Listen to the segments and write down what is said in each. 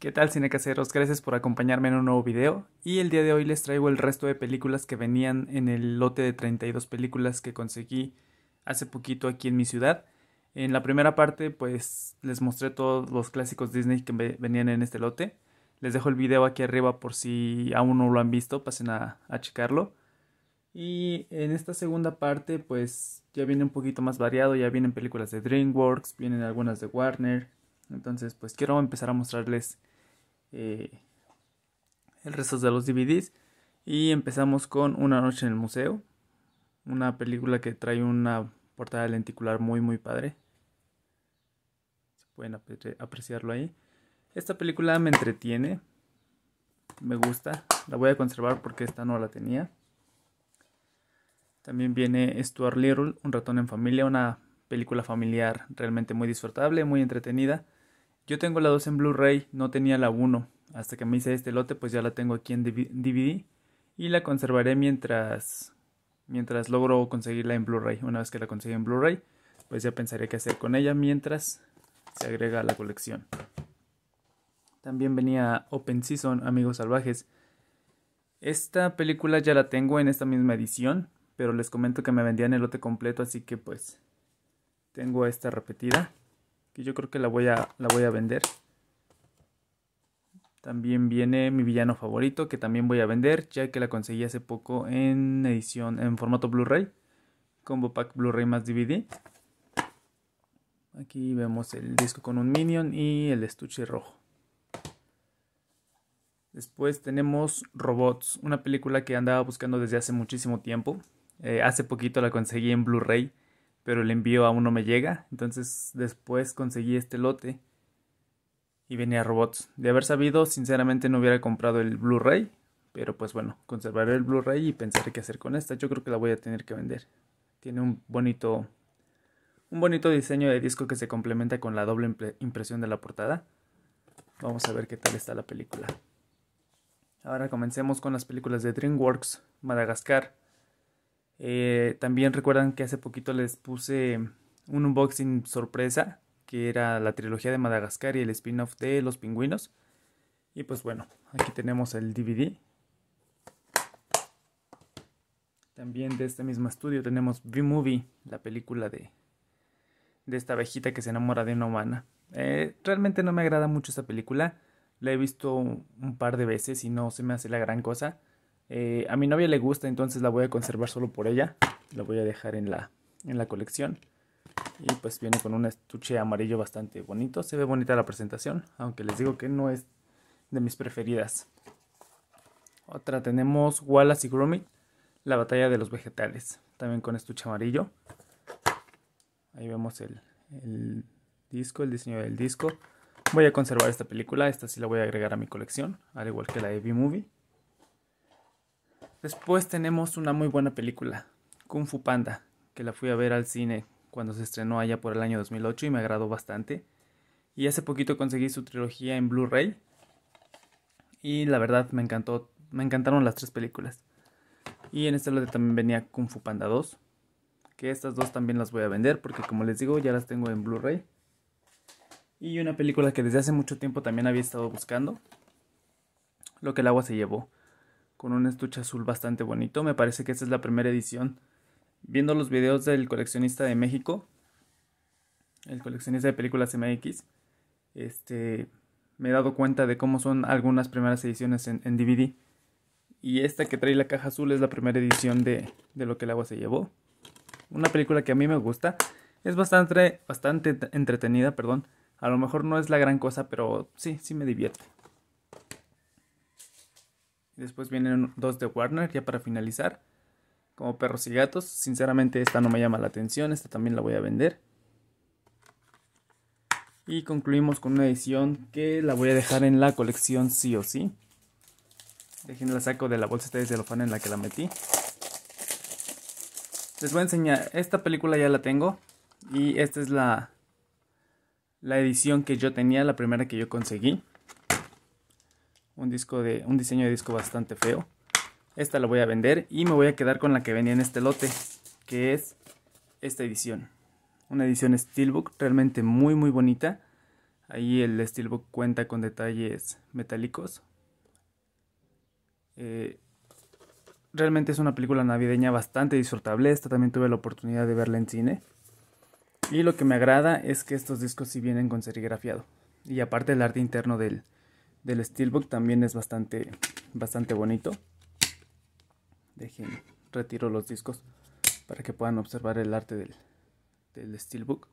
¿Qué tal cinecaseros? Gracias por acompañarme en un nuevo video y el día de hoy les traigo el resto de películas que venían en el lote de 32 películas que conseguí hace poquito aquí en mi ciudad. En la primera parte pues les mostré todos los clásicos Disney que venían en este lote. Les dejo el video aquí arriba por si aún no lo han visto, pasen a, a checarlo. Y en esta segunda parte pues ya viene un poquito más variado, ya vienen películas de DreamWorks, vienen algunas de Warner, entonces, pues quiero empezar a mostrarles eh, el resto de los DVDs. Y empezamos con Una noche en el museo. Una película que trae una portada lenticular muy, muy padre. Se pueden apreciarlo ahí. Esta película me entretiene. Me gusta. La voy a conservar porque esta no la tenía. También viene Stuart Little, Un ratón en familia, una película familiar realmente muy disfrutable, muy entretenida. Yo tengo la 2 en Blu-ray, no tenía la 1. Hasta que me hice este lote, pues ya la tengo aquí en DVD y la conservaré mientras mientras logro conseguirla en Blu-ray. Una vez que la consiga en Blu-ray, pues ya pensaré qué hacer con ella mientras se agrega a la colección. También venía Open Season, Amigos Salvajes. Esta película ya la tengo en esta misma edición, pero les comento que me vendían el lote completo, así que pues tengo esta repetida. Y yo creo que la voy a, la voy a vender. También viene mi villano favorito, que también voy a vender, ya que la conseguí hace poco en edición, en formato Blu-ray. Combo pack Blu-ray más DVD. Aquí vemos el disco con un minion y el estuche rojo. Después tenemos Robots, una película que andaba buscando desde hace muchísimo tiempo. Eh, hace poquito la conseguí en Blu-ray pero el envío aún no me llega. Entonces después conseguí este lote y venía robots. De haber sabido, sinceramente no hubiera comprado el Blu-ray, pero pues bueno, conservaré el Blu-ray y pensaré qué hacer con esta. Yo creo que la voy a tener que vender. Tiene un bonito un bonito diseño de disco que se complementa con la doble impresión de la portada. Vamos a ver qué tal está la película. Ahora comencemos con las películas de DreamWorks, Madagascar, eh, también recuerdan que hace poquito les puse un unboxing sorpresa, que era la trilogía de Madagascar y el spin-off de Los Pingüinos. Y pues bueno, aquí tenemos el DVD. También de este mismo estudio tenemos v movie la película de, de esta abejita que se enamora de una humana. Eh, realmente no me agrada mucho esta película. La he visto un par de veces y no se me hace la gran cosa. Eh, a mi novia le gusta, entonces la voy a conservar solo por ella. La voy a dejar en la, en la colección. Y pues viene con un estuche amarillo bastante bonito. Se ve bonita la presentación, aunque les digo que no es de mis preferidas. Otra tenemos Wallace y Gromit, la batalla de los vegetales. También con estuche amarillo. Ahí vemos el, disco, el diseño del disco. Voy a conservar esta película, esta sí la voy a agregar a mi colección, al igual que la de movie Después tenemos una muy buena película, Kung Fu Panda, que la fui a ver al cine cuando se estrenó allá por el año 2008 y me agradó bastante. Y hace poquito conseguí su trilogía en Blu-ray y la verdad me encantó, me encantaron las tres películas. Y en este lado también venía Kung Fu Panda 2, que estas dos también las voy a vender porque como les digo ya las tengo en Blu-ray. Y una película que desde hace mucho tiempo también había estado buscando, Lo que el agua se llevó con un estuche azul bastante bonito. Me parece que esta es la primera edición. Viendo los videos del coleccionista de México, el coleccionista de películas MX, este, me he dado cuenta de cómo son algunas primeras ediciones en, en DVD. Y esta que trae la caja azul es la primera edición de, de Lo que el agua se llevó. Una película que a mí me gusta. Es bastante, bastante entretenida, perdón. A lo mejor no es la gran cosa, pero sí, sí me divierte. Después vienen dos de Warner ya para finalizar. Como perros y gatos. Sinceramente esta no me llama la atención. Esta también la voy a vender. Y concluimos con una edición que la voy a dejar en la colección sí o sí. la saco de la bolsa de celofán en la que la metí. Les voy a enseñar. Esta película ya la tengo. Y esta es la, la edición que yo tenía, la primera que yo conseguí un, disco de, un diseño de disco bastante feo. Esta la voy a vender y me voy a quedar con la que venía en este lote, que es esta edición. Una edición Steelbook, realmente muy muy bonita. Ahí el Steelbook cuenta con detalles metálicos. Eh, realmente es una película navideña bastante disfrutable. Esta también tuve la oportunidad de verla en cine. Y lo que me agrada es que estos discos sí vienen con serigrafiado. Y aparte el arte interno del, del Steelbook también es bastante, bastante bonito. Dejen, retiro los discos para que puedan observar el arte del, del Steelbook.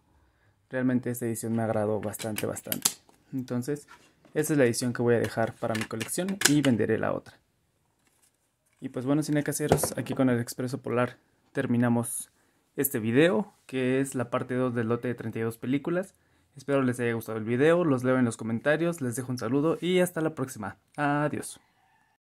Realmente esta edición me agradó bastante, bastante. Entonces, esta es la edición que voy a dejar para mi colección y venderé la otra. Y pues bueno, cine caseros, aquí con el Expreso Polar terminamos este video, que es la parte 2 del lote de 32 películas. Espero les haya gustado el video, los leo en los comentarios, les dejo un saludo y hasta la próxima. Adiós.